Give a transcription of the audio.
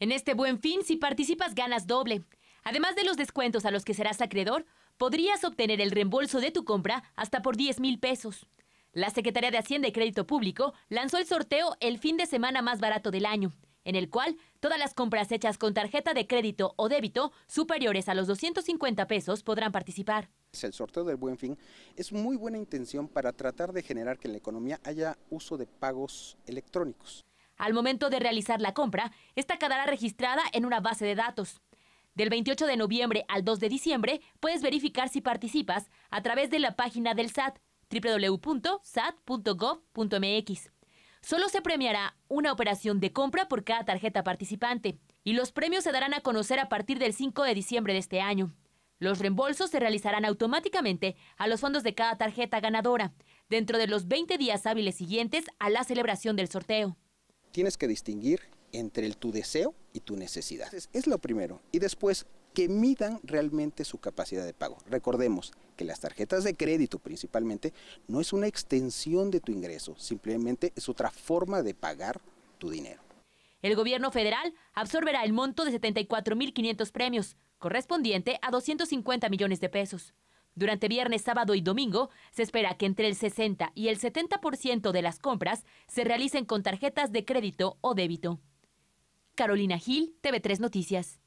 En este buen fin, si participas, ganas doble. Además de los descuentos a los que serás acreedor, podrías obtener el reembolso de tu compra hasta por 10 mil pesos. La Secretaría de Hacienda y Crédito Público lanzó el sorteo el fin de semana más barato del año, en el cual todas las compras hechas con tarjeta de crédito o débito superiores a los 250 pesos podrán participar. El sorteo del buen fin es muy buena intención para tratar de generar que en la economía haya uso de pagos electrónicos. Al momento de realizar la compra, esta quedará registrada en una base de datos. Del 28 de noviembre al 2 de diciembre puedes verificar si participas a través de la página del SAT www.sat.gov.mx. Solo se premiará una operación de compra por cada tarjeta participante y los premios se darán a conocer a partir del 5 de diciembre de este año. Los reembolsos se realizarán automáticamente a los fondos de cada tarjeta ganadora dentro de los 20 días hábiles siguientes a la celebración del sorteo tienes que distinguir entre tu deseo y tu necesidad. Es, es lo primero. Y después, que midan realmente su capacidad de pago. Recordemos que las tarjetas de crédito principalmente no es una extensión de tu ingreso, simplemente es otra forma de pagar tu dinero. El gobierno federal absorberá el monto de 74.500 premios, correspondiente a 250 millones de pesos. Durante viernes, sábado y domingo, se espera que entre el 60 y el 70% de las compras se realicen con tarjetas de crédito o débito. Carolina Gil, TV3 Noticias.